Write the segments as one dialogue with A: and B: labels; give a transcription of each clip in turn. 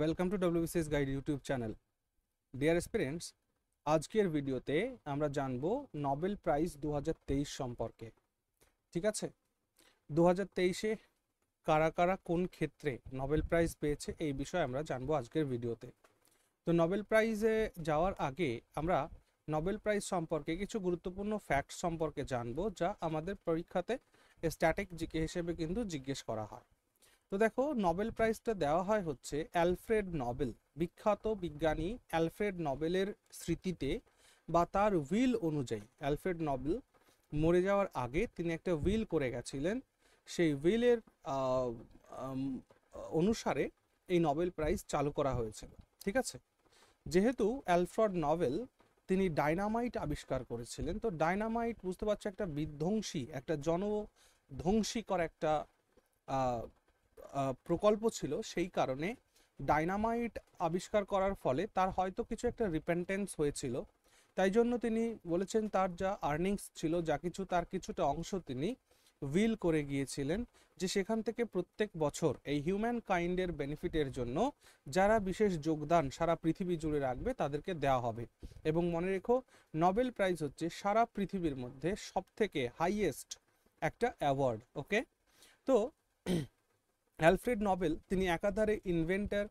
A: Welcome to WBCS guide YouTube channel dear aspirants আজকের ভিডিওতে আমরা জানব নোবেল প্রাইজ দু সম্পর্কে ঠিক আছে দু তেইশে কারা কারা কোন ক্ষেত্রে নোবেল প্রাইজ পেয়েছে এই বিষয়ে আমরা জানবো আজকের ভিডিওতে তো নোবেল প্রাইজে যাওয়ার আগে আমরা নোবেল প্রাইজ সম্পর্কে কিছু গুরুত্বপূর্ণ ফ্যাক্ট সম্পর্কে জানবো যা আমাদের পরীক্ষাতে স্ট্যাটিক জিকে হিসেবে কিন্তু জিজ্ঞেস করা হয় তো দেখো নোবেল প্রাইজটা দেওয়া হয় হচ্ছে অ্যালফ্রেড নোবেল বিখ্যাত বিজ্ঞানী অ্যালফ্রেড নোবেলের স্মৃতিতে বা তার উইল অনুযায়ী অ্যালফ্রেড নোবেল মরে যাওয়ার আগে তিনি একটা উইল করে গেছিলেন সেই উইলের অনুসারে এই নোবেল প্রাইজ চালু করা হয়েছিল ঠিক আছে যেহেতু অ্যালফ্রেড নোবেল তিনি ডাইনামাইট আবিষ্কার করেছিলেন তো ডাইনামাইট বুঝতে পারছো একটা বিধ্বংসী একটা জন ধ্বংসী একটা প্রকল্প ছিল সেই কারণে ডাইনামাইট আবিষ্কার করার ফলে তার হয়তো কিছু একটা রিপেন্টেন্স হয়েছিল তাই জন্য তিনি বলেছেন তার যা আর্নিংস ছিল যা কিছু তার কিছুটা অংশ তিনি উইল করে গিয়েছিলেন যে সেখান থেকে প্রত্যেক বছর এই হিউম্যান কাইন্ডের বেনিফিটের জন্য যারা বিশেষ যোগদান সারা পৃথিবী জুড়ে রাখবে তাদেরকে দেওয়া হবে এবং মনে রেখো নোবেল প্রাইজ হচ্ছে সারা পৃথিবীর মধ্যে সবথেকে হাইয়েস্ট একটা অ্যাওয়ার্ড ওকে তো অ্যালফ্রেড নবেল তিনি একাধারে ইনভেন্টার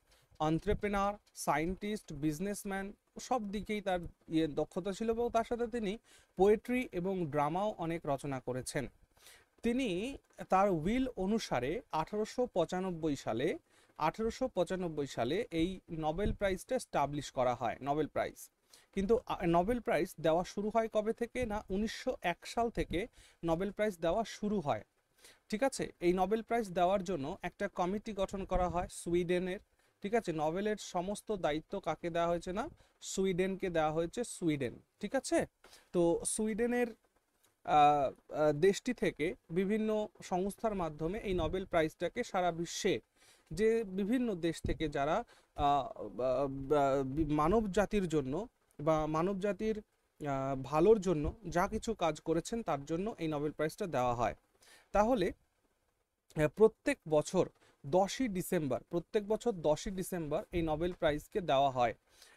A: অন্ত্রেপ্রেনার সায়েন্টিস্ট বিজনেসম্যান সব দিকেই তার ইয়ে দক্ষতা ছিল এবং তার সাথে তিনি পোয়েট্রি এবং ড্রামাও অনেক রচনা করেছেন তিনি তার উইল অনুসারে আঠারোশো সালে আঠারোশো সালে এই নোবেল প্রাইজটা স্টাবলিশ করা হয় নোবেল প্রাইজ কিন্তু নোবেল প্রাইজ দেওয়া শুরু হয় কবে থেকে না উনিশশো সাল থেকে নোবেল প্রাইজ দেওয়া শুরু হয় ঠিক আছে এই নোবেল প্রাইজ দেওয়ার জন্য একটা কমিটি গঠন করা হয় সুইডেনের ঠিক আছে নোবেলের সমস্ত দায়িত্ব কাকে দেওয়া হয়েছে না সুইডেনকে দেওয়া হয়েছে সুইডেন ঠিক আছে তো সুইডেনের দেশটি থেকে বিভিন্ন সংস্থার মাধ্যমে এই নোবেল প্রাইজটাকে সারা বিশ্বে যে বিভিন্ন দেশ থেকে যারা মানব জাতির জন্য বা মানব জাতির ভালোর জন্য যা কিছু কাজ করেছেন তার জন্য এই নোবেল প্রাইজটা দেওয়া হয় তাহলে প্রত্যেক বছর দশই ডিসেম্বর প্রত্যেক বছর দশই ডিসেম্বর এই নোবেল প্রাইজকে দেওয়া হয়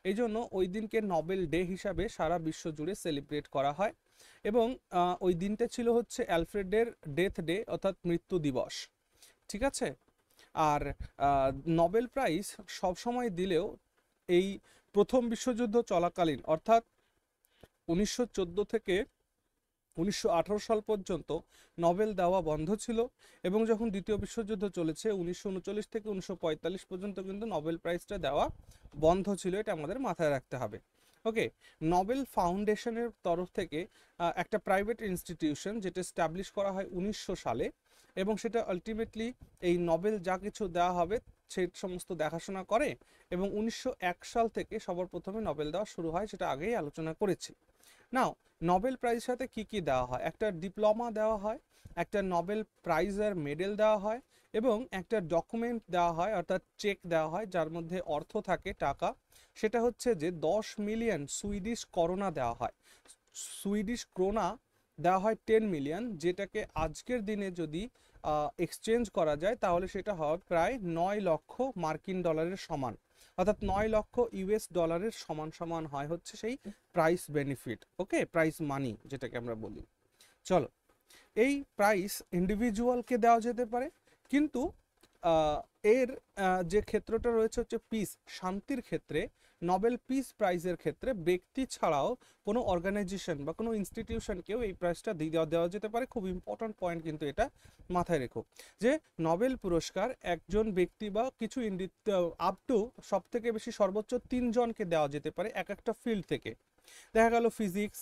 A: এই জন্য ওই দিনকে নোবেল ডে হিসাবে সারা বিশ্ব জুড়ে সেলিব্রেট করা হয় এবং ওই দিনটা ছিল হচ্ছে অ্যালফ্রেডের ডেথ ডে অর্থাৎ মৃত্যু দিবস ঠিক আছে আর নোবেল প্রাইজ সবসময় দিলেও এই প্রথম বিশ্বযুদ্ধ চলাকালীন অর্থাৎ উনিশশো থেকে উনিশশো সাল পর্যন্ত নবেল দেওয়া বন্ধ ছিল এবং যখন দ্বিতীয় বিশ্বযুদ্ধ চলেছে উনিশশো থেকে উনিশশো পর্যন্ত কিন্তু নবেল প্রাইজটা দেওয়া বন্ধ ছিল এটা আমাদের মাথায় রাখতে হবে ওকে নবেল ফাউন্ডেশনের তরফ থেকে একটা প্রাইভেট ইনস্টিটিউশন যেটা স্ট্যাবলিশ করা হয় উনিশশো সালে এবং সেটা আলটিমেটলি এই নবেল যা কিছু দেওয়া হবে সেই সমস্ত দেখাশোনা করে এবং উনিশশো সাল থেকে সবার প্রথমে নোবেল দেওয়া শুরু হয় সেটা আগেই আলোচনা করেছি নাও নোবেল প্রাইজের সাথে কি কি দেওয়া হয় একটা ডিপ্লোমা দেওয়া হয় একটা নোবেল প্রাইজের মেডেল দেওয়া হয় এবং একটা ডকুমেন্ট দেওয়া হয় অর্থাৎ চেক দেওয়া হয় যার মধ্যে অর্থ থাকে টাকা সেটা হচ্ছে যে দশ মিলিয়ন সুইডিশ করোনা দেওয়া হয় সুইডিশ ক্রোনা দেওয়া হয় টেন মিলিয়ন যেটাকে আজকের দিনে যদি এক্সচেঞ্জ করা যায় তাহলে সেটা হয় প্রায় নয় লক্ষ মার্কিন ডলারের সমান অর্থাৎ নয় লক্ষ ইউএস ডলারের সমান সমান হয় হচ্ছে সেই prize benefit okay prize money যেটাকে আমরা বলি চলো এই প্রাইস ইন্ডিভিজুয়ালকে দেওয়া যেতে পারে কিন্তু এর যে ক্ষেত্রটা রয়েছে হচ্ছে পিস শান্তির ক্ষেত্রে নোবেল পিস প্রাইজের ক্ষেত্রে ব্যক্তি ছাড়াও কোনো অর্গানাইজেশন বা কোনো ইনস্টিটিউশনকেও এই প্রাইজটা দেওয়া দেওয়া যেতে পারে খুব ইম্পর্ট্যান্ট পয়েন্ট কিন্তু এটা মাথায় রেখো যে নোবেল পুরস্কার একজন ব্যক্তি বা কিছু আপ টু সব থেকে বেশি সর্বোচ্চ তিনজনকে দেওয়া যেতে পারে এক একটা ফিল্ড থেকে দেখা গেল ফিজিক্স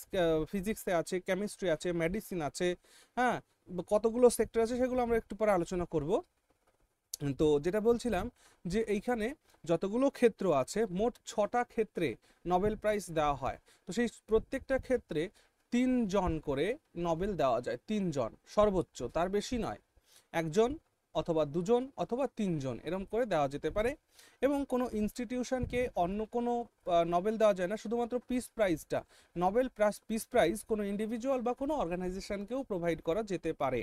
A: ফিজিক্সে আছে কেমিস্ট্রি আছে মেডিসিন আছে হ্যাঁ কতগুলো সেক্টর আছে সেগুলো আমরা একটু পরে আলোচনা করব তো যেটা বলছিলাম যে এইখানে যতগুলো ক্ষেত্র আছে মোট ছটা ক্ষেত্রে নোবেল প্রাইজ দেওয়া হয় তো সেই প্রত্যেকটা ক্ষেত্রে তিনজন করে নোবেল দেওয়া যায় তিনজন সর্বোচ্চ তার বেশি নয় একজন অথবা দুজন অথবা তিনজন এরম করে দেওয়া যেতে পারে এবং কোনো ইনস্টিটিউশনকে অন্য কোনো নবেল দেওয়া যায় না শুধুমাত্র পিস প্রাইজটা নবেল প্লাস পিস প্রাইজ কোনো ইন্ডিভিজুয়াল বা কোনো অর্গানাইজেশনকেও প্রোভাইড করা যেতে পারে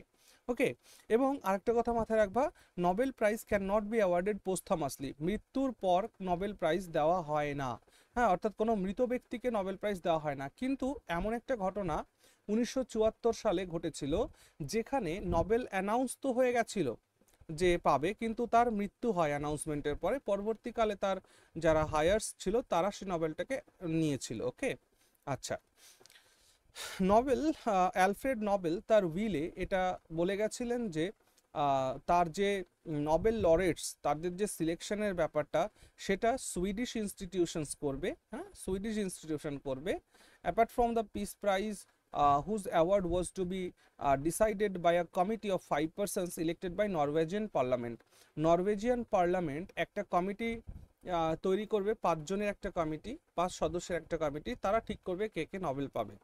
A: ওকে এবং আরেকটা কথা মাথায় রাখবা Nobel prize can not be awarded posthumously মৃত্যুর পর নবেল প্রাইজ দেওয়া হয় না হ্যাঁ অর্থাৎ কোনো মৃত ব্যক্তিকে নবেল প্রাইজ দেওয়া হয় না কিন্তু এমন একটা ঘটনা উনিশশো সালে ঘটেছিল যেখানে নবেল অ্যানাউন্স তো হয়ে গেছিল যে পাবে কিন্তু তার মৃত্যু হয় অ্যানাউন্সমেন্টের পরে পরবর্তীকালে তার যারা হায়ার্স ছিল তারা সে নভেলটাকে নিয়েছিল ওকে আচ্ছা নবেল অ্যালফ্রেড নবেল তার উইলে এটা বলে গেছিলেন যে তার যে নবেল লরেটস তাদের যে সিলেকশনের ব্যাপারটা সেটা সুইডিশ ইনস্টিটিউশনস করবে হ্যাঁ সুইডিশ ইনস্টিটিউশন করবে apart from the peace prize uh, whose award was to be uh, decided by a committee of five persons elected by Norwegian Parliament. Norwegian Parliament act একটা committee uh, তৈরি করবে পাঁচজনের একটা committee পাঁচ সদস্যের একটা committee তারা ঠিক করবে কে কে নোবেল পাবে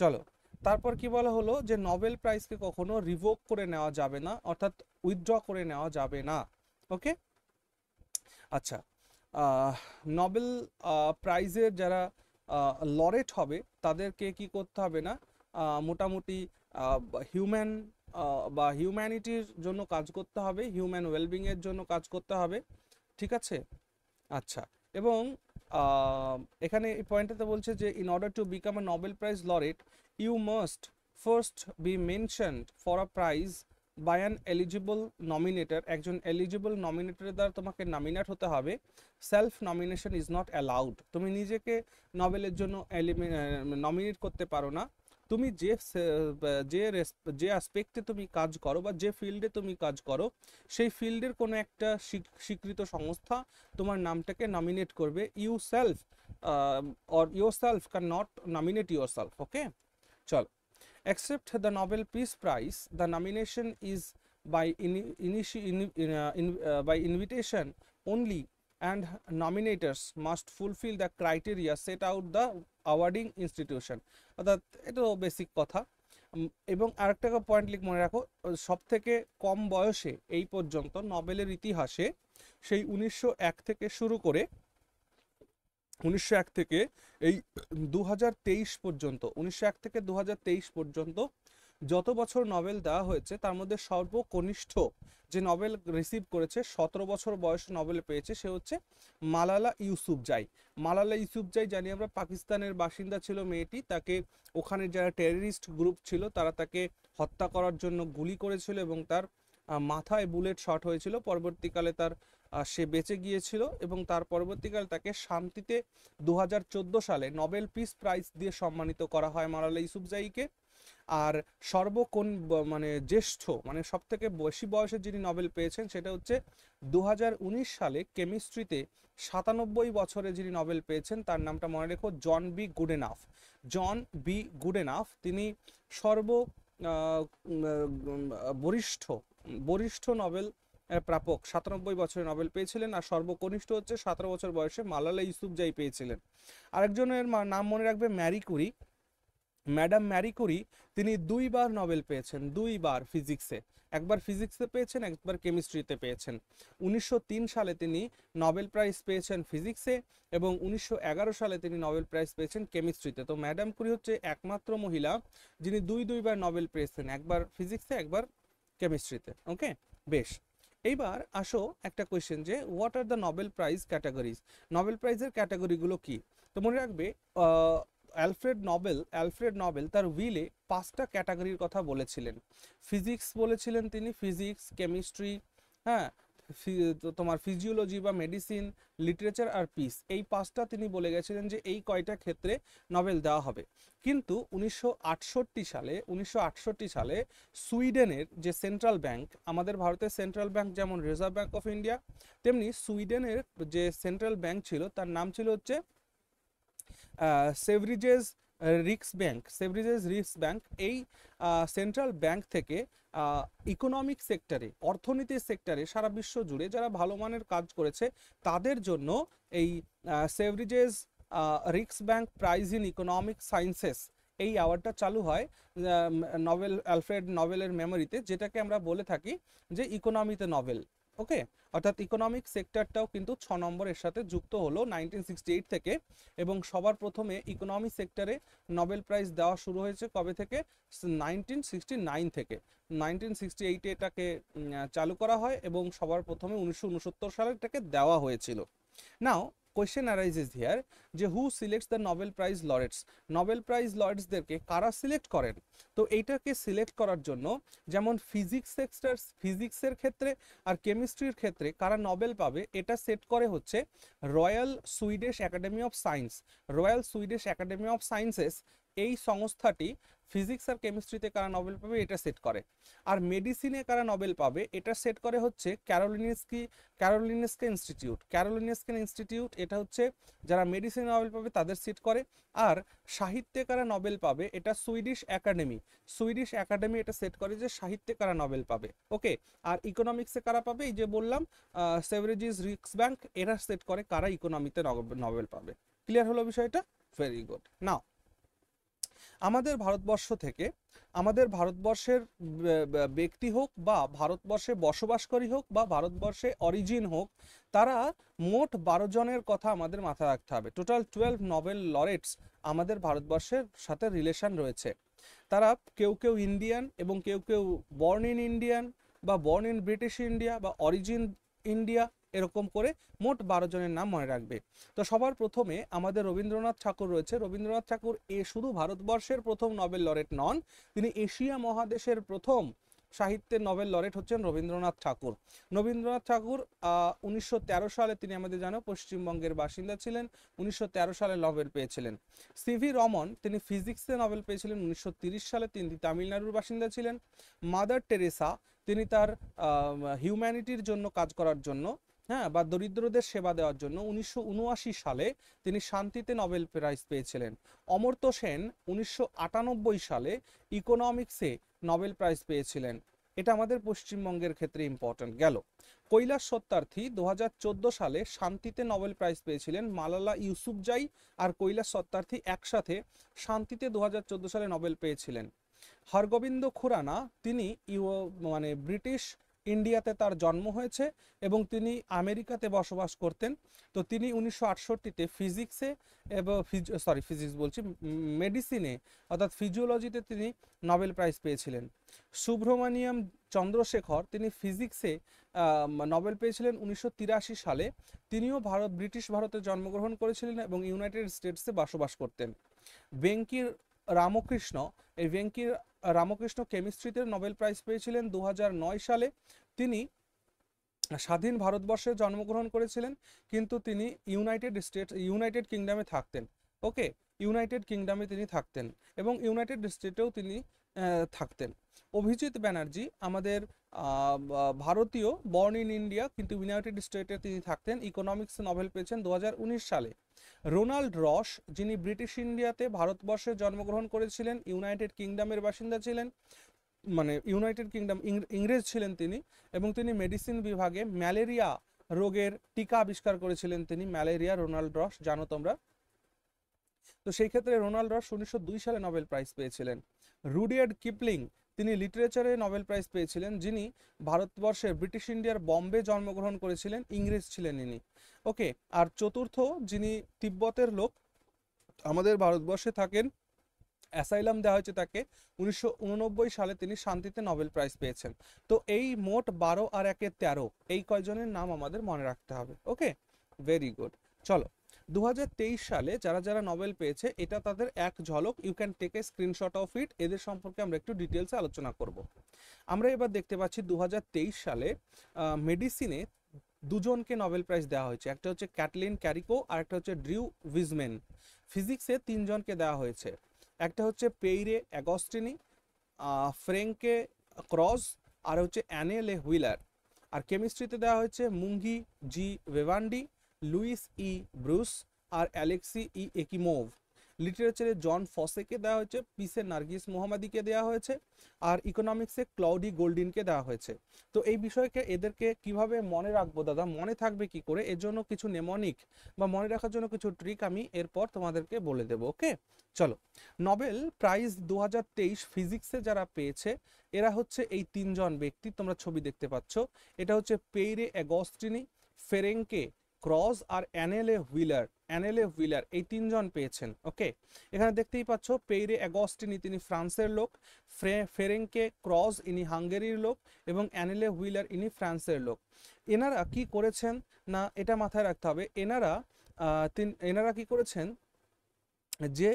A: চলো তারপর কি বলা হলো যে নোবেল প্রাইজকে কখনো রিভোক করে নেওয়া যাবে না অর্থাৎ উইথড্র করে নেওয়া যাবে না ওকে আচ্ছা নোবেল প্রাইজের uh, যারা লরেট হবে তাদেরকে কি করতে হবে না মোটামুটি হিউম্যান বা হিউম্যানিটির জন্য কাজ করতে হবে হিউম্যান ওয়েলবিংয়ের জন্য কাজ করতে হবে ঠিক আছে আচ্ছা এবং এখানে এই পয়েন্টটাতে বলছে যে in order to become a Nobel prize laureate you must first be mentioned for a prize by an eligible nominator একজন এলিজিবল নমিনেটারের দ্বারা তোমাকে নমিনেট হতে হবে self nomination is not allowed তুমি নিজেকে নভেলের জন্য নমিনেট করতে পারো না তুমি যে যে যে অ্যাসপেক্টে তুমি কাজ করো বা যে ফিল্ডে তুমি কাজ করো সেই ফিল্ডের কোনো একটা স্বীকৃত সংস্থা তোমার নামটাকে নমিনেট করবে you self or yourself can not nominate yourself okay চলো except the Nobel Peace Prize, the nomination is by, in, in, in, uh, by invitation only and nominators must fulfill the criteria set out the awarding institution অর্থাৎ এটা basic কথা এবং আরেকটা point লিখ মনে রাখো সবথেকে কম বয়সে এই পর্যন্ত নবেলের ইতিহাসে সেই উনিশশো থেকে শুরু করে উনিশশো এক থেকে এই দু পর্যন্ত উনিশশো এক থেকে দু পর্যন্ত যত বছর নভেল দেওয়া হয়েছে তার মধ্যে সর্বকনিষ্ঠ যে নভেল রিসিভ করেছে সতেরো বছর বয়স নভেল পেয়েছে সে হচ্ছে মালালা ইউসুফ জাই মালালা ইউসুফজাই জানি আমরা পাকিস্তানের বাসিন্দা ছিল মেয়েটি তাকে ওখানে যারা টেররিস্ট গ্রুপ ছিল তারা তাকে হত্যা করার জন্য গুলি করেছিল এবং তার মাথায় বুলেট শট হয়েছিল পরবর্তীকালে তার সে বেঁচে গিয়েছিল এবং তার পরবর্তীকালে তাকে শান্তিতে দু সালে নোবেল পিস প্রাইজ দিয়ে সম্মানিত করা হয় মালালা ইসুফজাইকে আর সর্বকোন মানে জ্যেষ্ঠ মানে সব থেকে বেশি বয়সে যিনি নোবেল পেয়েছেন সেটা হচ্ছে দু সালে কেমিস্ট্রিতে সাতানব্বই বছরে যিনি নোবেল পেয়েছেন তার নামটা মনে রেখো John B Goodenough John B Goodenough তিনি সর্ব বরিষ্ঠ বরিষ্ঠ নোবেল প্রাপক সাতানব্বই বছরে নোবেল পেয়েছিলেন আর সর্বকনিষ্ঠ হচ্ছে সতেরো বছর বয়সে মালালা ইউসুফ জাই পেয়েছিলেন আরেকজনের নাম মনে রাখবে Marie Curie madam Marie Curie তিনি দুইবার নোবেল পেয়েছেন দুইবার ফিজিক্সে একবার ফিজিক্সে পেয়েছেন একবার কেমিস্ট্রিতে পেয়েছেন উনিশশো সালে তিনি নোবেল প্রাইজ পেয়েছেন ফিজিক্সে এবং উনিশশো সালে তিনি নোবেল প্রাইজ পেয়েছেন কেমিস্ট্রিতে তো ম্যাডাম কুরি হচ্ছে একমাত্র মহিলা যিনি দুই দুইবার নোবেল পেয়েছেন একবার ফিজিক্সে একবার কেমিস্ট্রিতে ওকে বেশ এইবার আসো একটা কোয়েশ্চেন যে what are the Nobel prize categories Nobel প্রাইজের ক্যাটাগরিগুলো কি তো মনে রাখবে অ্যালফ্রেড নবেল অ্যালফ্রেড নবেল তার উইলে পাঁচটা ক্যাটাগরির কথা বলেছিলেন ফিজিক্স বলেছিলেন তিনি ফিজিক্স কেমিস্ট্রি হ্যাঁ তোমার ফিজিওলজি বা মেডিসিন লিটারেচার আর পিস এই পাঁচটা তিনি বলে গেছিলেন যে এই কয়টা ক্ষেত্রে নোবেল দেওয়া হবে কিন্তু উনিশশো সালে উনিশশো সালে সুইডেনের যে সেন্ট্রাল ব্যাংক আমাদের ভারতের সেন্ট্রাল ব্যাংক যেমন রিজার্ভ ব্যাংক অফ ইন্ডিয়া তেমনি সুইডেনের যে সেন্ট্রাল ব্যাংক ছিল তার নাম ছিল হচ্ছে সেভরিজেস রিক্স ব্যাংক সেভরিজেস রিক্স ব্যাংক এই সেন্ট্রাল ব্যাংক থেকে ইকোনমিক সেক্টরে অর্থনীতির সেক্টরে সারা বিশ্ব জুড়ে যারা ভালো মানের কাজ করেছে তাদের জন্য এই Sveriges Riks bank prize in economic sciences এই অ্যাওয়ার্ডটা চালু হয় নভেল অ্যালফ্রেড নভেলের মেমোরিতে যেটাকে আমরা বলে থাকি যে ইকোনমিতে নভেল ওকে অর্থাৎ ইকোনমিক সেক্টরটাও কিন্তু ছ নম্বরের সাথে যুক্ত হলো নাইনটিন থেকে এবং সবার প্রথমে ইকোনমি সেক্টরে নোবেল প্রাইজ দেওয়া শুরু হয়েছে কবে থেকে নাইনটিন থেকে নাইনটিন সিক্সটি এইটে এটাকে চালু করা হয় এবং সবার প্রথমে উনিশশো সালে এটাকে দেওয়া হয়েছিল নাও কোয়েশ্চেন অ্যারাইজেস হিয়ার যে who selects the Nobel prize laureates Nobel prize লরেটসদেরকে কারা সিলেক্ট করেন তো এইটাকে সিলেক্ট করার জন্য যেমন ফিজিক্স সেক্টর ফিজিক্সের ক্ষেত্রে আর কেমিস্ট্রির ক্ষেত্রে কারা নোবেল পাবে এটা সেট করে হচ্ছে royal Swedish academy of science royal Swedish academy of sciences এই সংস্থাটি ফিজিক্স আর কেমিস্ট্রিতে কারা নোবেল পাবে এটা সেট করে আর মেডিসিনে কারা নোবেল পাবে এটা সেট করে হচ্ছে ক্যারোলিনিসকি ক্যারোলিনিসকে ইনস্টিটিউট ক্যারোলিনিয়াসকে ইনস্টিটিউট এটা হচ্ছে যারা মেডিসিনে নোবেল পাবে তাদের সেট করে আর সাহিত্যে কারা নোবেল পাবে এটা সুইডিশ একাডেমি সুইডিশ একাডেমি এটা সেট করে যে সাহিত্যে কারা নোবেল পাবে ওকে আর ইকোনমিক্সে কারা পাবে এই যে বললাম সেভারেজিস রিক্স ব্যাংক এরা সেট করে কারা ইকোনমিতে নোবেল পাবে ক্লিয়ার হলো বিষয়টা ভেরি গুড নাও আমাদের ভারতবর্ষ থেকে আমাদের ভারতবর্ষের ব্যক্তি হোক বা ভারতবর্ষে বসবাসকারী হোক বা ভারতবর্ষে অরিজিন হোক তারা মোট বারো জনের কথা আমাদের মাথায় রাখতে হবে টোটাল টুয়েলভ নভেল লরেটস আমাদের ভারতবর্ষের সাথে রিলেশন রয়েছে তারা কেউ কেউ ইন্ডিয়ান এবং কেউ কেউ বর্ন ইন ইন্ডিয়ান বা বর্ন ইন ব্রিটিশ ইন্ডিয়া বা অরিজিন ইন্ডিয়া এরকম করে মোট বারো জনের নাম মনে রাখবে তো সবার প্রথমে আমাদের রবীন্দ্রনাথ ঠাকুর রয়েছে রবীন্দ্রনাথ ঠাকুর এ শুধু ভারতবর্ষের প্রথম নবেল লরেট নন তিনি এশিয়া মহাদেশের প্রথম সাহিত্যের নবেল লরেট হচ্ছেন রবীন্দ্রনাথ ঠাকুর রবীন্দ্রনাথ ঠাকুর উনিশশো সালে তিনি আমাদের জানো পশ্চিমবঙ্গের বাসিন্দা ছিলেন উনিশশো সালে নবেল পেয়েছিলেন সিভি রমন তিনি ফিজিক্সে নবেল পেয়েছিলেন উনিশশো সালে তিনি তামিলনাড়ুর বাসিন্দা ছিলেন মাদার টেরেসা তিনি তার হিউম্যানিটির জন্য কাজ করার জন্য হ্যাঁ বা দরিদ্রদের সেবা দেওয়ার জন্য উনিশশো সালে তিনি শান্তিতে নোবেল প্রাইজ পেয়েছিলেন অমর্ত্য সেন উনিশশো সালে ইকোনমিক্সে নোবেল প্রাইজ পেয়েছিলেন এটা আমাদের পশ্চিমবঙ্গের ক্ষেত্রে ইম্পর্ট্যান্ট গেল কৈলাস সত্যার্থী দু সালে শান্তিতে নোবেল প্রাইজ পেয়েছিলেন মালালা ইউসুফজাই আর কৈলাস সত্যার্থী একসাথে শান্তিতে দু সালে নোবেল পেয়েছিলেন হরগোবিন্দ খুরানা তিনি মানে ব্রিটিশ ইন্ডিয়াতে তার জন্ম হয়েছে এবং তিনি আমেরিকাতে বসবাস করতেন তো তিনি উনিশশো আটষট্টিতে ফিজিক্সে এবং সরি ফিজিক্স বলছি মেডিসিনে অর্থাৎ ফিজিওলজিতে তিনি নোবেল প্রাইজ পেয়েছিলেন সুব্রমণিয়াম চন্দ্রশেখর তিনি ফিজিক্সে নোবেল পেয়েছিলেন উনিশশো সালে তিনিও ভারত ব্রিটিশ ভারতে জন্মগ্রহণ করেছিলেন এবং ইউনাইটেড স্টেটসে বসবাস করতেন বেঙ্কির রামকৃষ্ণ এই ভেঙ্কির রামকৃষ্ণ কেমিস্ট্রিতে নোবেল প্রাইজ পেয়েছিলেন দু সালে তিনি স্বাধীন ভারতবর্ষে জন্মগ্রহণ করেছিলেন কিন্তু তিনি ইউনাইটেড স্টেট ইউনাইটেড কিংডমে থাকতেন ওকে ইউনাইটেড কিংডমে তিনি থাকতেন এবং ইউনাইটেড স্টেটেও তিনি থাকতেন অভিজিৎ ব্যানার্জি আমাদের ভারতীয় বর্ন ইন ইন্ডিয়া কিন্তু ইউনাইটেড স্টেটে তিনি থাকতেন ইকোনমিক্স নভেল পেয়েছেন দু সালে রোনাল্ড রস যিনি ব্রিটিশ ইন্ডিয়াতে ভারতবর্ষে জন্মগ্রহণ করেছিলেন ইউনাইটেড কিংডমের বাসিন্দা ছিলেন মানে ইউনাইটেড কিংডম ইংরেজ ছিলেন তিনি এবং তিনি মেডিসিন বিভাগে ম্যালেরিয়া রোগের টিকা আবিষ্কার করেছিলেন তিনি ম্যালেরিয়া রোনাল্ড রস জানো তোমরা তো সেই ক্ষেত্রে রোনাল্ড রস উনিশশো সালে নোবেল প্রাইজ পেয়েছিলেন রুডিয়ার্ড কিপলিং তিনি লিটারেচারে নোবেল প্রাইজ পেয়েছিলেন যিনি ভারতবর্ষে ব্রিটিশ ইন্ডিয়ার বম্বে জন্মগ্রহণ করেছিলেন ইংরেজ ছিলেন ইনি ওকে আর চতুর্থ যিনি তিব্বতের লোক আমাদের ভারতবর্ষে থাকেন অ্যাসাইলাম দেওয়া হয়েছে তাকে উনিশশো সালে তিনি শান্তিতে নোবেল প্রাইজ পেয়েছেন তো এই মোট বারো আর একে তেরো এই কয়জনের নাম আমাদের মনে রাখতে হবে ওকে ভেরি গুড চলো দু সালে যারা যারা নোবেল পেয়েছে এটা তাদের এক ঝলক you can take a screenshot of it এদের সম্পর্কে আমরা একটু ডিটেলসে আলোচনা করব আমরা এবার দেখতে পাচ্ছি দু সালে মেডিসিনে দুজনকে নোবেল প্রাইজ দেওয়া হয়েছে একটা হচ্ছে ক্যাটলিন ক্যারিকো আর একটা হচ্ছে ড্রিউ উইজম্যান ফিজিক্সে তিনজনকে দেওয়া হয়েছে একটা হচ্ছে পেইরে অ্যাগস্টিনি ফ্রেঙ্কে ক্রস আর হচ্ছে অ্যানেলে হুইলার আর কেমিস্ট্রিতে দেওয়া হয়েছে Moungi G Bawendi Louis E Brus আর অ্যালেক্সি ই একিমোভ লিটারেচারে জন ফসেকে দেওয়া হয়েছে পিসে নার্গিস মোহাম্মদিকে দেওয়া হয়েছে আর ইকোনমিক্সে ক্লাউডি গোল্ডিনকে দেওয়া হয়েছে তো এই বিষয়কে এদেরকে কিভাবে মনে রাখবো দাদা মনে থাকবে কি করে এর জন্য কিছু নেমনিক বা মনে রাখার জন্য কিছু ট্রিক আমি এরপর তোমাদেরকে বলে দেবো ওকে চলো নোবেল প্রাইজ দু হাজার তেইশ ফিজিক্সে যারা পেয়েছে এরা হচ্ছে এই তিনজন ব্যক্তি তোমরা ছবি দেখতে পাচ্ছ এটা হচ্ছে পেইরে অ্যাগস্টিনি ফেরেঙ্কে ক্রস আর অ্যানেলে হুইলার অ্যানেলে হুইলার এই তিনজন পেয়েছেন ওকে এখানে দেখতেই পাচ্ছ পেইরে অ্যাগস্টিনি তিনি ফ্রান্সের লোক ফ্রে ফেরেংকে ক্রস ইনি হাঙ্গেরির লোক এবং অ্যানেলে হুইলার ইনি ফ্রান্সের লোক এনারা কি করেছেন না এটা মাথায় রাখতে হবে এনারা তিন এনারা কি করেছেন যে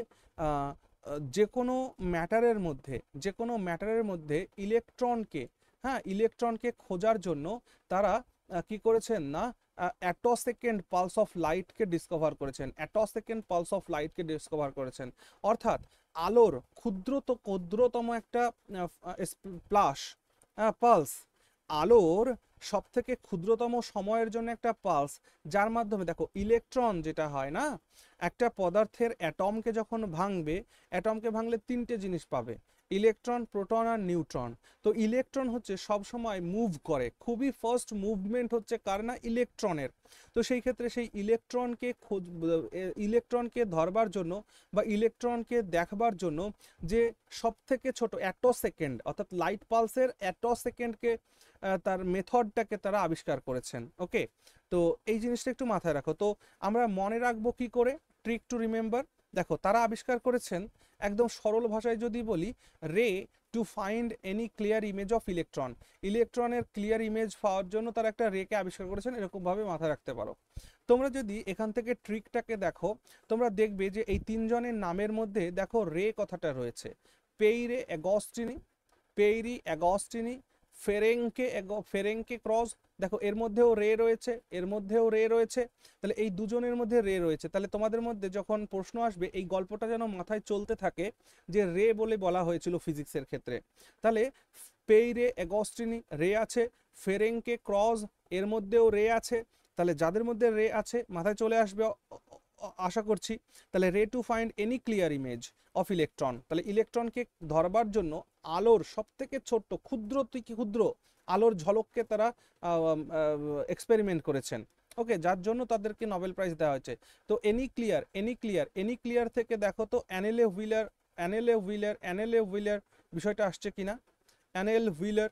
A: যে কোনো ম্যাটারের মধ্যে যে কোনো ম্যাটারের মধ্যে ইলেকট্রনকে হ্যাঁ ইলেকট্রনকে খোঁজার জন্য তারা কি করেছেন না অ্যাটো সেকেন্ড পালস অফ লাইটকে ডিসকভার করেছেন অ্যাটো সেকেন্ড পালস অফ লাইটকে ডিসকভার করেছেন অর্থাৎ আলোর ক্ষুদ্রত ক্ষুদ্রতম একটা প্লাস পালস আলোর সব থেকে ক্ষুদ্রতম সময়ের জন্য একটা পালস যার মাধ্যমে দেখো ইলেকট্রন যেটা হয় না একটা পদার্থের অ্যাটমকে যখন ভাঙবে অ্যাটমকে ভাঙলে তিনটে জিনিস পাবে ইলেকট্রন প্রোটন আর নিউট্রন তো ইলেকট্রন হচ্ছে সব সময় মুভ করে খুবই ফার্স্ট মুভমেন্ট হচ্ছে কার না ইলেকট্রনের তো সেই ক্ষেত্রে সেই ইলেকট্রনকে খোঁজ ইলেকট্রনকে ধরবার জন্য বা ইলেকট্রনকে দেখবার জন্য যে সব থেকে ছোট অ্যাটো সেকেন্ড অর্থাৎ লাইট পালসের অ্যাটো সেকেন্ডকে তার মেথডটাকে তারা আবিষ্কার করেছেন ওকে তো এই জিনিসটা একটু মাথায় রাখো তো আমরা মনে রাখবো কি করে ট্রিক টু রিমেম্বার দেখো তারা আবিষ্কার করেছেন একদম সরল ভাষায় যদি বলি ray to find any clear image of electron ইলেকট্রনের ক্লিয়ার ইমেজ পাওয়ার জন্য তারা একটা রেকে আবিষ্কার করেছেন এরকমভাবে মাথায় রাখতে পারো তোমরা যদি এখান থেকে ট্রিকটাকে দেখো তোমরা দেখবে যে এই তিনজনের নামের মধ্যে দেখো রে কথাটা রয়েছে পেইরে অ্যাগস্টিনি পেইরি অ্যাগস্টিনি ফেরেংকে ফেরেংকে ক্রস দেখো এর মধ্যেও রে রয়েছে এর মধ্যেও রে রয়েছে তাহলে এই দুজনের মধ্যে রে রয়েছে তাহলে তোমাদের মধ্যে যখন প্রশ্ন আসবে এই গল্পটা যেন মাথায় চলতে থাকে যে রে বলে বলা হয়েছিল ফিজিক্সের ক্ষেত্রে তাহলে পেইরে অ্যাগস্টিনি রে আছে ফেরেংকে ক্রস এর মধ্যেও রে আছে তাহলে যাদের মধ্যে রে আছে মাথায় চলে আসবে আশা করছি তাহলে ray to find any clear image of electron তাহলে ইলেকট্রনকে ধরবার জন্য আলোর সব থেকে ছোট্ট ক্ষুদ্র থেকে ক্ষুদ্র আলোর ঝলককে তারা এক্সপেরিমেন্ট করেছেন ওকে যার জন্য তাদেরকে নোবেল প্রাইজ দেওয়া হয়েছে তো any clear any clear any clear থেকে দেখো তো Anne L'Huillier Anne L'Huillier Anne L'Huillier বিষয়টা আসছে কিনা Anne L'Huillier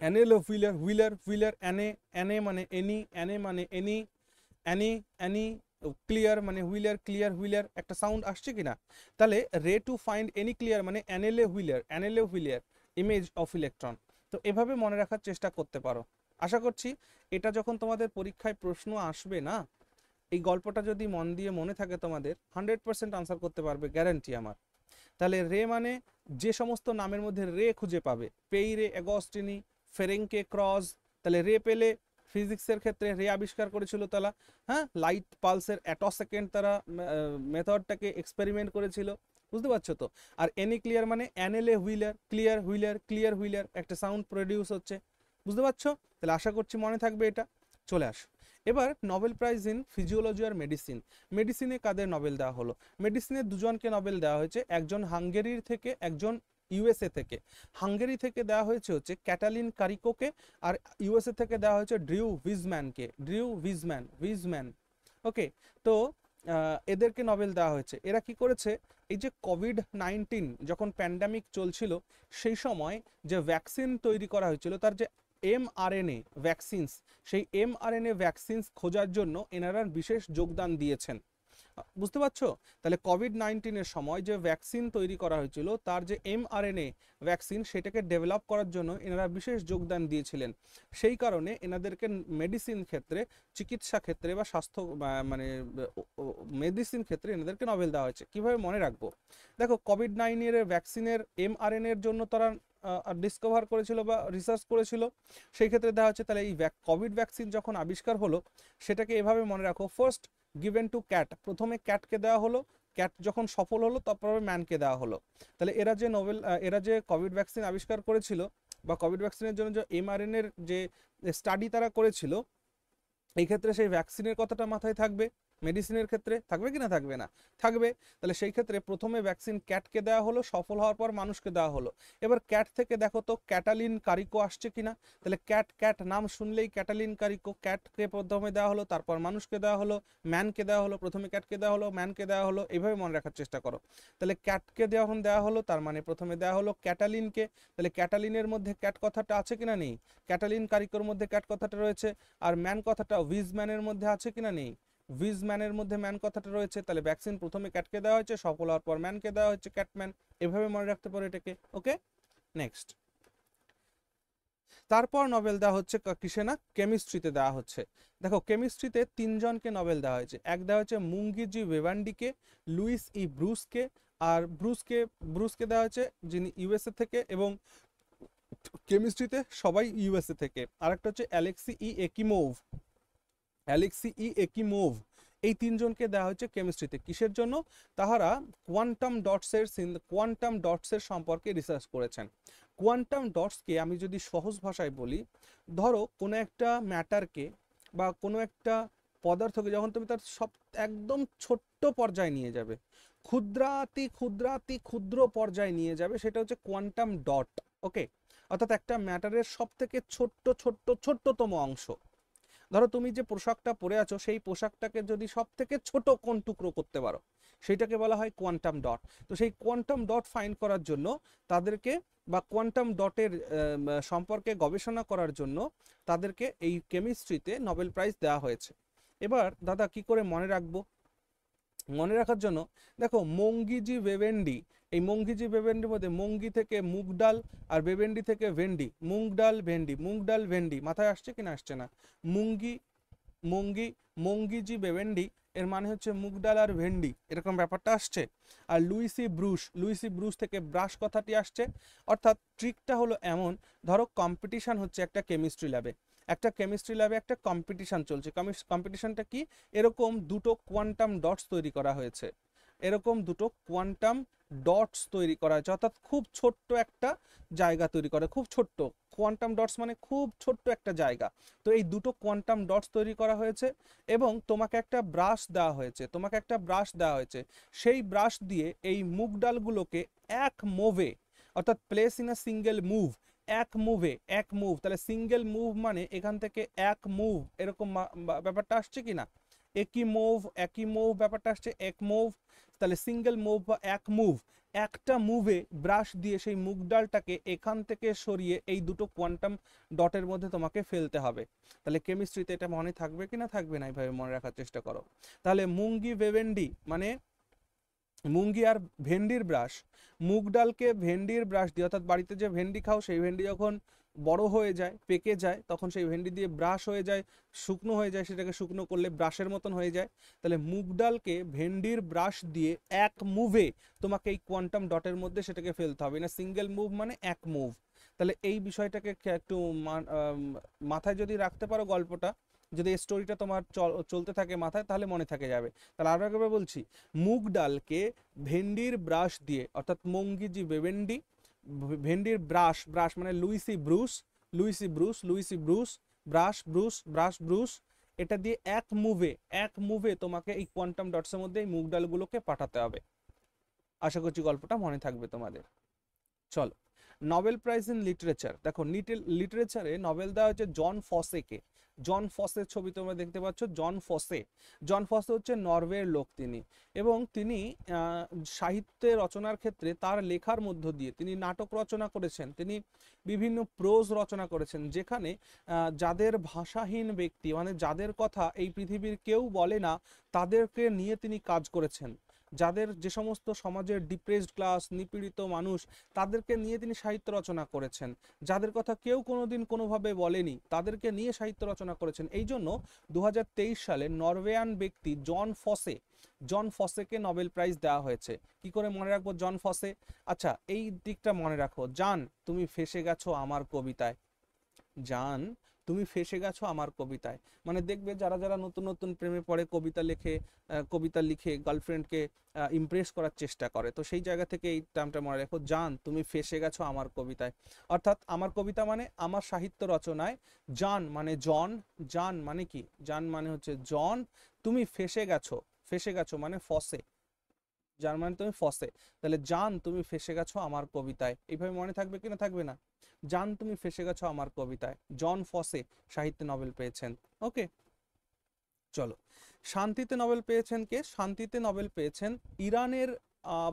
A: Anne L'Huillier L'Huillier L'Huillier Anne Anne মানে এনি অ্যানে মানে এনি অ্যানি অ্যানি ক্লিয়ার মানে হুইলার ক্লিয়ার হুইলার একটা সাউন্ড আসছে কিনা তাহলে ray to find any clear মানে অ্যানেলে L'Huillier Anne L'Huillier image of electron তো এভাবে মনে রাখার চেষ্টা করতে পারো আশা করছি এটা যখন তোমাদের পরীক্ষায় প্রশ্ন আসবে না এই গল্পটা যদি মন দিয়ে মনে থাকে তোমাদের হান্ড্রেড পার্সেন্ট আনসার করতে পারবে গ্যারান্টি আমার তাহলে রে মানে যে সমস্ত নামের মধ্যে রে খুঁজে পাবে পেই রে অ্যাগস্টিনি ফেরেঙ্কে ক্রস তাহলে রে পেলে ফিজিক্সের ক্ষেত্রে রে আবিষ্কার করেছিল তারা হ্যাঁ লাইট পালসের সেকেন্ড তারা মেথডটাকে এক্সপেরিমেন্ট করেছিল বুঝতে পারছো তো আর এনি ক্লিয়ার মানে অ্যানেলে wheeler clear wheeler clear wheeler একটা সাউন্ড প্রডিউস হচ্ছে বুঝতে পারছো তাহলে আশা করছি মনে থাকবে এটা চলে আস এবার নোবেল প্রাইজ ইন ফিজিওলজি আর মেডিসিন মেডিসিনে কাদের নোবেল দেওয়া হলো মেডিসিনে দুজনকে নোবেল দেওয়া হয়েছে একজন হাঙ্গেরির থেকে একজন ইউএসএ থেকে হাঙ্গেরি থেকে দেওয়া হয়েছে হচ্ছে ক্যাটালিন কারিকোকে আর ইউএসএ থেকে দেওয়া হয়েছে ড্রিউ ভিজম্যানকে ড্রিউ ভিজম্যান ভিজম্যান ওকে তো এদেরকে নভেল দেওয়া হয়েছে এরা কি করেছে এই যে কোভিড নাইন্টিন যখন প্যান্ডামিক চলছিল সেই সময় যে ভ্যাকসিন তৈরি করা হয়েছিল তার যে M R N A vaccines সেই M R N A vaccines খোঁজার জন্য এনারা বিশেষ যোগদান দিয়েছেন বুঝতে পারছো তাহলে কোভিড নাইন্টিনের সময় যে ভ্যাকসিন তৈরি করা হয়েছিল তার যে M R N A vaccine সেটাকে ডেভেলপ করার জন্য এনারা বিশেষ যোগদান দিয়েছিলেন সেই কারণে এনাদেরকে মেডিসিন ক্ষেত্রে চিকিৎসা ক্ষেত্রে বা স্বাস্থ্য মানে মেডিসিন ক্ষেত্রে এনাদেরকে নভেল দেওয়া হয়েছে কিভাবে মনে রাখবো দেখো কোভিড নাইনের ভ্যাকসিনের এম আর এর জন্য তারা ডিসকভার করেছিল বা রিসার্চ করেছিল সেই ক্ষেত্রে দেওয়া হচ্ছে তাহলে এই কোভিড ভ্যাকসিন যখন আবিষ্কার হলো সেটাকে এভাবে মনে রাখো ফার্স্ট গিভেন টু ক্যাট প্রথমে ক্যাটকে দেওয়া হলো ক্যাট যখন সফল হলো তারপরে ম্যানকে দেওয়া হলো তাহলে এরা যে নোবেল এরা যে কোভিড ভ্যাকসিন আবিষ্কার করেছিল বা কোভিড ভ্যাকসিনের জন্য যে এর যে স্টাডি তারা করেছিল এই ক্ষেত্রে সেই ভ্যাকসিনের কথাটা মাথায় থাকবে মেডিসিনের ক্ষেত্রে থাকবে কি না থাকবে না থাকবে তাহলে সেই ক্ষেত্রে প্রথমে ভ্যাকসিন ক্যাটকে দেওয়া হলো সফল হওয়ার পর মানুষকে দেওয়া হলো এবার ক্যাট থেকে দেখো তো ক্যাটালিন কারিকো আসছে কিনা তাহলে ক্যাট ক্যাট নাম শুনলেই ক্যাটালিন কারিকো ক্যাটকে প্রথমে দেওয়া হলো তারপর মানুষকে দেওয়া হলো ম্যানকে দেওয়া হলো প্রথমে ক্যাটকে দেওয়া হলো ম্যানকে দেওয়া হলো এইভাবে মনে রাখার চেষ্টা করো তাহলে ক্যাটকে যখন দেওয়া হলো তার মানে প্রথমে দেওয়া হলো ক্যাটালিনকে তাহলে ক্যাটালিনের মধ্যে ক্যাট কথাটা আছে কিনা নেই ক্যাটালিন কারিকোর মধ্যে ক্যাট কথাটা রয়েছে আর ম্যান কথাটা উইজ ম্যানের মধ্যে আছে কিনা নেই ভিজ ম্যানের মধ্যে ম্যান কথাটা রয়েছে তাহলে ভ্যাকসিন প্রথমে ক্যাটকে দেওয়া হয়েছে সফল হওয়ার পর ম্যানকে দেওয়া হচ্ছে ক্যাটম্যান এভাবে মনে রাখতে পারো এটাকে ওকে নেক্সট তারপর নভেল দেওয়া হচ্ছে কিসে না কেমিস্ট্রিতে দেওয়া হচ্ছে দেখো কেমিস্ট্রিতে তিনজনকে নভেল দেওয়া হয়েছে এক দেওয়া হচ্ছে মুঙ্গিজি ভেভান্ডিকে লুইস ই ব্রুসকে আর ব্রুসকে ব্রুসকে দেওয়া হয়েছে যিনি ইউএসএ থেকে এবং কেমিস্ট্রিতে সবাই ইউএসএ থেকে আরেকটা হচ্ছে অ্যালেক্সি ই একিমোভ অ্যালেক্সি ই একিমোভ এই তিনজনকে দেওয়া হচ্ছে কেমিস্ট্রিতে কিসের জন্য তাহারা কোয়ান্টাম ডটসের কোয়ান্টাম ডটসের সম্পর্কে রিসার্চ করেছেন কোয়ান্টাম ডটসকে আমি যদি সহজ ভাষায় বলি ধরো কোনো একটা ম্যাটারকে বা কোনো একটা পদার্থকে যখন তুমি তার সব একদম ছোট্ট পর্যায়ে নিয়ে যাবে ক্ষুদ্রাতি ক্ষুদ্রাতি ক্ষুদ্র পর্যায়ে নিয়ে যাবে সেটা হচ্ছে কোয়ান্টাম ডট ওকে অর্থাৎ একটা ম্যাটারের সব থেকে ছোট্ট ছোট্ট ছোট্টতম অংশ ধরো তুমি যে পোশাকটা পরে আছো সেই পোশাকটাকে যদি সব থেকে ছোট কোন টুকরো করতে পারো সেটাকে বলা হয় কোয়ান্টাম ডট তো সেই কোয়ান্টাম ডট ফাইন করার জন্য তাদেরকে বা কোয়ান্টাম ডটের সম্পর্কে গবেষণা করার জন্য তাদেরকে এই কেমিস্ট্রিতে নোবেল প্রাইজ দেওয়া হয়েছে এবার দাদা কি করে মনে রাখবো মনে রাখার জন্য দেখো মঙ্গিজি বেবেন্ডি এই মঙ্গিজি বেবেন্ডির মধ্যে মঙ্গি থেকে মুগ ডাল আর বেবেন্ডি থেকে ভেন্ডি মুগ ডাল ভেন্ডি মুগ ডাল ভেন্ডি মাথায় আসছে কিনা আসছে না মুঙ্গি মঙ্গি মঙ্গিজি বেবেন্ডি এর মানে হচ্ছে মুগ ডাল আর ভেন্ডি এরকম ব্যাপারটা আসছে আর লুইসি ব্রুশ লুইসি ব্রুশ থেকে ব্রাশ কথাটি আসছে অর্থাৎ ট্রিকটা হলো এমন ধরো কম্পিটিশান হচ্ছে একটা কেমিস্ট্রি ল্যাবে একটা কেমিস্ট্রি ল্যাবে একটা কম্পিটিশান চলছে কম্পিটিশানটা কি এরকম দুটো কোয়ান্টাম ডটস তৈরি করা হয়েছে এরকম দুটো কোয়ান্টাম ডটস তৈরি করা হয়েছে অর্থাৎ খুব ছোট্ট একটা জায়গা তৈরি করে খুব ছোট্ট কোয়ান্টাম ডটস মানে খুব ছোট্ট একটা জায়গা তো এই দুটো কোয়ান্টাম ডটস তৈরি করা হয়েছে এবং তোমাকে একটা ব্রাশ দেওয়া হয়েছে তোমাকে একটা ব্রাশ দেওয়া হয়েছে সেই ব্রাশ দিয়ে এই মুগ ডালগুলোকে এক মোভে অর্থাৎ place in a single move এক মুভে এক মুভ তাহলে সিঙ্গেল মুভ মানে এখান থেকে এক মুভ এরকম ব্যাপারটা আসছে কি না একই মুভ একই মুভ ব্যাপারটা আসছে এক মুভ তাহলে সিঙ্গেল মুভ বা এক মুভ একটা মুভে ব্রাশ দিয়ে সেই মুগ ডালটাকে এখান থেকে সরিয়ে এই দুটো কোয়ান্টাম ডটের মধ্যে তোমাকে ফেলতে হবে তাহলে কেমিস্ট্রিতে এটা মনে থাকবে কি না থাকবে না এইভাবে মনে রাখার চেষ্টা করো তাহলে মুঙ্গি ভেভেন্ডি মানে মুঙ্গি আর ভেন্ডির ব্রাশ মুগ ডালকে ভেন্ডির ব্রাশ দিয়ে অর্থাৎ বাড়িতে যে ভেন্ডি খাও সেই ভেন্ডি যখন বড় হয়ে যায় পেকে যায় তখন সেই ভেন্ডি দিয়ে ব্রাশ হয়ে যায় শুকনো হয়ে যায় সেটাকে শুকনো করলে ব্রাশের মতন হয়ে যায় তাহলে মুগ ডালকে ভেন্ডির ব্রাশ দিয়ে এক মুভে তোমাকে এই কোয়ান্টাম ডটের মধ্যে সেটাকে ফেলতে হবে না সিঙ্গেল মুভ মানে এক মুভ তাহলে এই বিষয়টাকে একটু মাথায় যদি রাখতে পারো গল্পটা যদি এই স্টোরিটা তোমার চলতে থাকে মাথায় তাহলে মনে থাকে যাবে তাহলে আরও একবার বলছি মুগ ডালকে ভেন্ডির ব্রাশ দিয়ে অর্থাৎ মঙ্গিজি বেভেন্ডি ভেন্ডির ব্রাশ ব্রাশ মানে লুইসি ব্রুস লুইসি ব্রুস লুইসি ব্রুস ব্রাশ ব্রুস ব্রাশ ব্রুস এটা দিয়ে এক মুভে এক মুভে তোমাকে এই কোয়ান্টাম ডটসের মধ্যে এই মুগ ডালগুলোকে পাঠাতে হবে আশা করছি গল্পটা মনে থাকবে তোমাদের চলো নোবেল প্রাইজ ইন লিটারেচার দেখো লিটারেচারে নোবেল দেওয়া হয়েছে জন ফসেকে জন ফসের ছবি তোমরা দেখতে পাচ্ছ জন ফসে জন ফসে হচ্ছে নরওয়ের লোক তিনি এবং তিনি সাহিত্যে রচনার ক্ষেত্রে তার লেখার মধ্য দিয়ে তিনি নাটক রচনা করেছেন তিনি বিভিন্ন প্রোজ রচনা করেছেন যেখানে যাদের ভাষাহীন ব্যক্তি মানে যাদের কথা এই পৃথিবীর কেউ বলে না তাদেরকে নিয়ে তিনি কাজ করেছেন যাদের যে সমস্ত সমাজের ডিপ্রেসড ক্লাস নিপীড়িত মানুষ তাদেরকে নিয়ে তিনি সাহিত্য রচনা করেছেন যাদের কথা কেউ কোনোদিন কোনোভাবে বলেনি তাদেরকে নিয়ে সাহিত্য রচনা করেছেন এই জন্য দু সালে নরওয়েয়ান ব্যক্তি জন ফসে জন ফসেকে নোবেল প্রাইজ দেওয়া হয়েছে কি করে মনে রাখবো জন ফসে আচ্ছা এই দিকটা মনে রাখো জান তুমি ফেসে গেছো আমার কবিতায় জান তুমি ফেসে গেছো আমার কবিতায় মানে দেখবে যারা যারা নতুন নতুন প্রেমে পড়ে কবিতা লেখে কবিতা লিখে গার্লফ্রেন্ডকে ইমপ্রেস করার চেষ্টা করে তো সেই জায়গা থেকে এই টার্মটা মনে রেখো জান তুমি ফেসে গেছো আমার কবিতায় অর্থাৎ আমার কবিতা মানে আমার সাহিত্য রচনায় জান মানে জন জান মানে কি জান মানে হচ্ছে জন তুমি ফেসে গেছো ফেসে গেছো মানে ফসে মানে তুমি ফসে তাহলে জান তুমি ফেসে গেছো আমার কবিতায় এইভাবে মনে থাকবে কিনা থাকবে না জান তুমি ফেসে গেছো আমার কবিতায় জন ফসে সাহিত্যে নবেল পেয়েছেন ওকে চলো শান্তিতে নবেল পেয়েছেন কে শান্তিতে নবেল পেয়েছেন ইরানের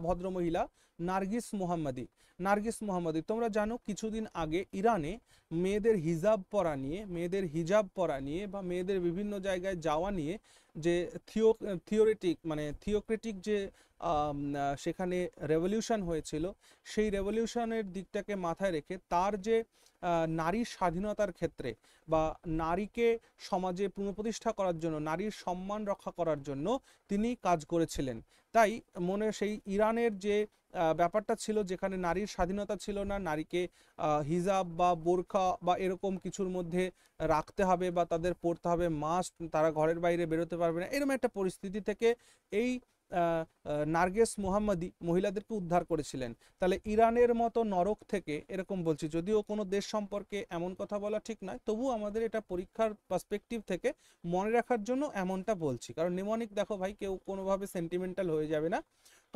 A: ভদ্রমহিলা নার্গিস মোহাম্মদি নার্গিস মোহাম্মদি তোমরা জানো কিছুদিন আগে ইরানে মেয়েদের হিজাব পরা নিয়ে মেয়েদের হিজাব পরা নিয়ে বা মেয়েদের বিভিন্ন জায়গায় যাওয়া নিয়ে যে থিও থিওরিটিক মানে থিওক্রেটিক যে সেখানে রেভলিউশন হয়েছিল সেই রেভলিউশনের দিকটাকে মাথায় রেখে তার যে নারী স্বাধীনতার ক্ষেত্রে বা নারীকে সমাজে পুনঃপ্রতিষ্ঠা করার জন্য নারীর সম্মান রক্ষা করার জন্য তিনি কাজ করেছিলেন তাই মনে সেই ইরানের যে ব্যাপারটা ছিল যেখানে নারীর স্বাধীনতা ছিল না নারীকে হিজাব বা বোরখা বা এরকম কিছুর মধ্যে রাখতে হবে বা তাদের পড়তে হবে মাস্ক তারা ঘরের বাইরে বেরোতে পারবে না এরকম একটা পরিস্থিতি থেকে এই নার্গেস মোহাম্মদী মহিলাদেরকে উদ্ধার করেছিলেন তাহলে ইরানের মতো নরক থেকে এরকম বলছি যদিও কোনো দেশ সম্পর্কে এমন কথা বলা ঠিক নয় তবু আমাদের এটা পরীক্ষার পার্সপেক্টিভ থেকে মনে রাখার জন্য এমনটা বলছি কারণ নিমনিক দেখো ভাই কেউ কোনোভাবে সেন্টিমেন্টাল হয়ে যাবে না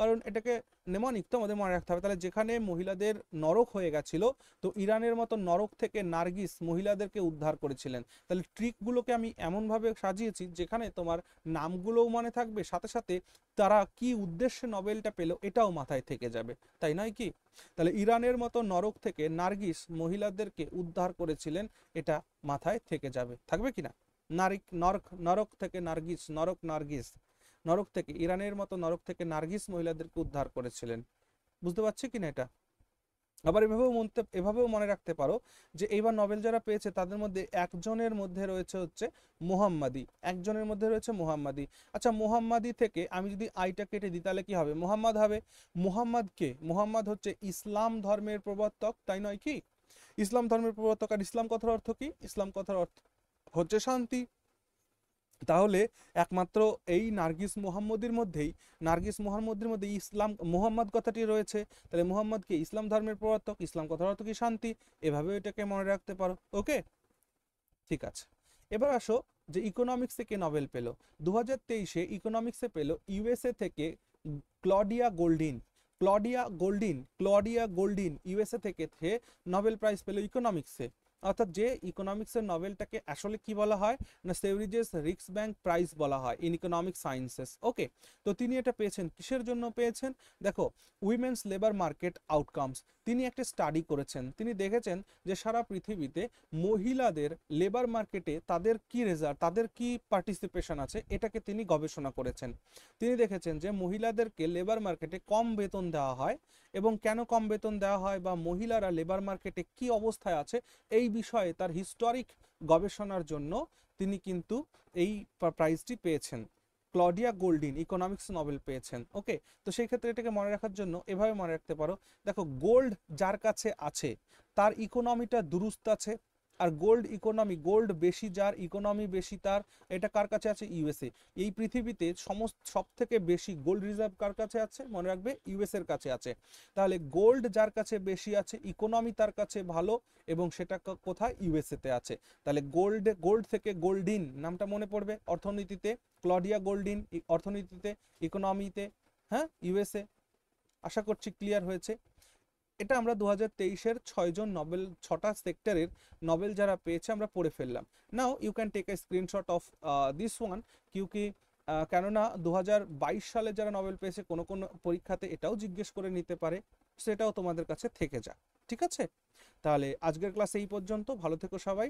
A: কারণ এটাকে নেমনিক তো আমাদের মনে রাখতে হবে তাহলে যেখানে মহিলাদের নরক হয়ে গেছিল তো ইরানের মতো নরক থেকে নার্গিস মহিলাদেরকে উদ্ধার করেছিলেন তাহলে ট্রিকগুলোকে আমি এমনভাবে সাজিয়েছি যেখানে তোমার নামগুলোও মনে থাকবে সাথে সাথে তারা কি উদ্দেশ্যে নোবেলটা পেলো এটাও মাথায় থেকে যাবে তাই নয় কি তাহলে ইরানের মতো নরক থেকে নার্গিস মহিলাদেরকে উদ্ধার করেছিলেন এটা মাথায় থেকে যাবে থাকবে কিনা নারিক নরক নরক থেকে নার্গিস নরক নার্গিস নরক থেকে ইরানের মতো নরক থেকে নার্গিস মহিলাদেরকে উদ্ধার করেছিলেন বুঝতে পারছি কিনা এটা আবার এভাবেও মনতে এভাবেও মনে রাখতে পারো যে এইবার নোবেল যারা পেয়েছে তাদের মধ্যে একজনের মধ্যে রয়েছে হচ্ছে মোহাম্মাদি একজনের মধ্যে রয়েছে মোহাম্মাদি আচ্ছা মোহাম্মাদি থেকে আমি যদি আইটা কেটে দিই তাহলে কি হবে মোহাম্মদ হবে মোহাম্মদ কে মোহাম্মদ হচ্ছে ইসলাম ধর্মের প্রবর্তক তাই নয় কি ইসলাম ধর্মের প্রবর্তক আর ইসলাম কথার অর্থ কি ইসলাম কথার অর্থ হচ্ছে শান্তি তাহলে একমাত্র এই নার্গিস মোহাম্মদের মধ্যেই নার্গিস মোহাম্মদের মধ্যে ইসলাম মোহাম্মদ কথাটি রয়েছে তাহলে মোহাম্মদকে ইসলাম ধর্মের প্রবর্তক ইসলাম কথার অর্থ কি শান্তি এভাবে এটাকে মনে রাখতে পারো ওকে ঠিক আছে এবার আসো যে ইকোনমিক্সে কে নভেল পেল দু হাজার তেইশে ইকোনমিক্সে পেল ইউএসএ থেকে Claudia Goldin Claudia Goldin Claudia Goldin USA থেকে নোবেল প্রাইজ পেল ইকোনমিক্সে অর্থাৎ যে ইকোনমিক্সের নভেলটাকে আসলে কি বলা হয় না সেভরিজেস রিক্স ব্যাংক প্রাইস বলা হয় ইন ইকোনমিক সায়েন্সেস ওকে তো তিনি এটা পেয়েছেন কিসের জন্য পেয়েছেন দেখো উইমেন্স লেবার মার্কেট আউটকামস তিনি একটা স্টাডি করেছেন তিনি দেখেছেন যে সারা পৃথিবীতে মহিলাদের লেবার মার্কেটে তাদের কি রেজাল্ট তাদের কি পার্টিসিপেশন আছে এটাকে তিনি গবেষণা করেছেন তিনি দেখেছেন যে মহিলাদেরকে লেবার মার্কেটে কম বেতন দেওয়া হয় এবং কেন কম বেতন দেওয়া হয় বা মহিলারা লেবার মার্কেটে কি অবস্থায় আছে এই বিষয়ে তার হিস্টোরিক গবেষণার জন্য তিনি কিন্তু এই প্রাইজটি পেয়েছেন ক্লডিয়া গোল্ডিন ইকোনমিক্স নোবেল পেয়েছেন ওকে তো সেই ক্ষেত্রে এটাকে মনে রাখার জন্য এভাবে মনে রাখতে পারো দেখো গোল্ড যার কাছে আছে তার ইকোনমিটা দুরুস্ত আছে আর গোল্ড ইকোনমি গোল্ড বেশি যার ইকোনমি বেশি তার এটা কার কাছে আছে ইউএসএ এই পৃথিবীতে সমস্ত সব থেকে বেশি গোল্ড রিজার্ভ কার কাছে আছে মনে রাখবে ইউএস এর কাছে আছে তাহলে গোল্ড যার কাছে বেশি আছে ইকোনমি তার কাছে ভালো এবং সেটা কোথায় ইউএসএতে আছে তাহলে গোল্ড গোল্ড থেকে গোল্ডিন নামটা মনে পড়বে অর্থনীতিতে ক্লডিয়া গোল্ডিন অর্থনীতিতে ইকোনমিতে হ্যাঁ ইউএসএ আশা করছি ক্লিয়ার হয়েছে এটা আমরা দু হাজার তেইশের ছয়জন নবেল ছটা সেক্টরের নবেল যারা পেয়েছে আমরা পড়ে ফেললাম now you can take a screenshot of this one কিউকি কেননা দু সালে যারা নবেল পেয়েছে কোনো কোনো পরীক্ষাতে এটাও জিজ্ঞেস করে নিতে পারে সেটাও তোমাদের কাছে থেকে যাক ঠিক আছে তাহলে আজকের ক্লাস এই পর্যন্ত ভালো থেকো সবাই